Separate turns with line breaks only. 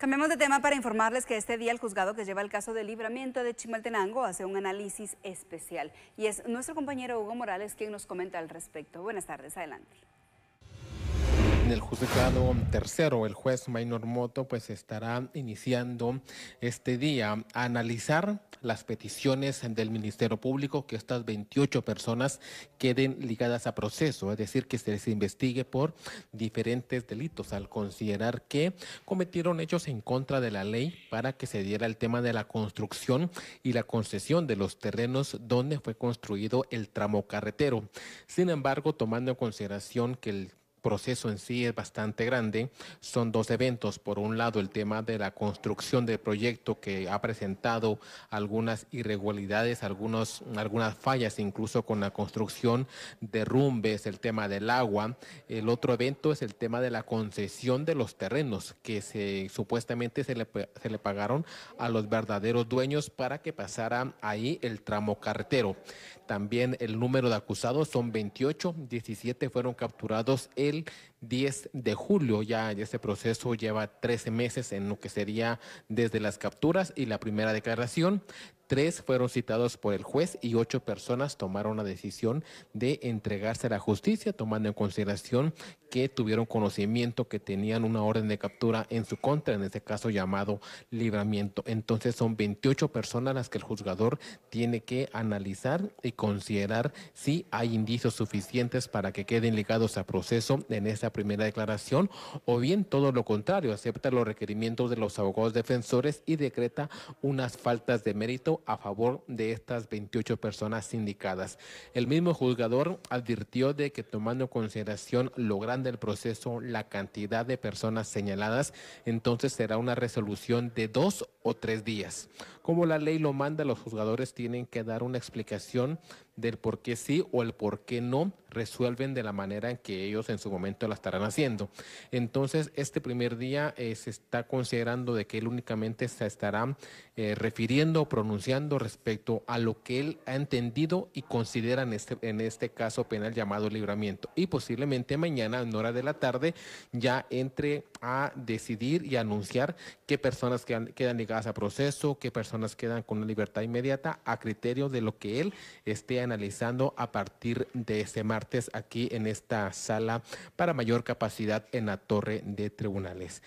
Cambiamos de tema para informarles que este día el juzgado que lleva el caso de libramiento de Chimaltenango hace un análisis especial. Y es nuestro compañero Hugo Morales quien nos comenta al respecto. Buenas tardes, adelante. En el juzgado tercero, el juez Maynor Moto pues estará iniciando este día a analizar las peticiones del Ministerio Público que estas 28 personas queden ligadas a proceso, es decir, que se les investigue por diferentes delitos al considerar que cometieron hechos en contra de la ley para que se diera el tema de la construcción y la concesión de los terrenos donde fue construido el tramo carretero. Sin embargo, tomando en consideración que el proceso en sí es bastante grande. Son dos eventos. Por un lado, el tema de la construcción del proyecto que ha presentado algunas irregularidades, algunos, algunas fallas, incluso con la construcción, de derrumbes, el tema del agua. El otro evento es el tema de la concesión de los terrenos que se supuestamente se le, pagaron a los verdaderos dueños para que pasara ahí el tramo carretero. También el número de acusados son 28, 17 fueron capturados el 10 de julio. Ya este proceso lleva 13 meses en lo que sería desde las capturas y la primera declaración. Tres fueron citados por el juez y ocho personas tomaron la decisión de entregarse a la justicia, tomando en consideración que tuvieron conocimiento que tenían una orden de captura en su contra, en este caso llamado libramiento. Entonces son 28 personas las que el juzgador tiene que analizar y considerar si hay indicios suficientes para que queden ligados a proceso en esa primera declaración o bien todo lo contrario, acepta los requerimientos de los abogados defensores y decreta unas faltas de mérito a favor de estas 28 personas sindicadas. El mismo juzgador advirtió de que tomando en consideración lo grande del proceso, la cantidad de personas señaladas, entonces será una resolución de dos tres días. Como la ley lo manda, los juzgadores tienen que dar una explicación del por qué sí o el por qué no resuelven de la manera en que ellos en su momento la estarán haciendo. Entonces, este primer día eh, se está considerando de que él únicamente se estará eh, refiriendo o pronunciando respecto a lo que él ha entendido y considera en este, en este caso penal llamado libramiento. Y posiblemente mañana, en hora de la tarde, ya entre a decidir y anunciar qué personas quedan ligadas a proceso, qué personas quedan con una libertad inmediata a criterio de lo que él esté analizando a partir de este martes aquí en esta sala para mayor capacidad en la torre de tribunales.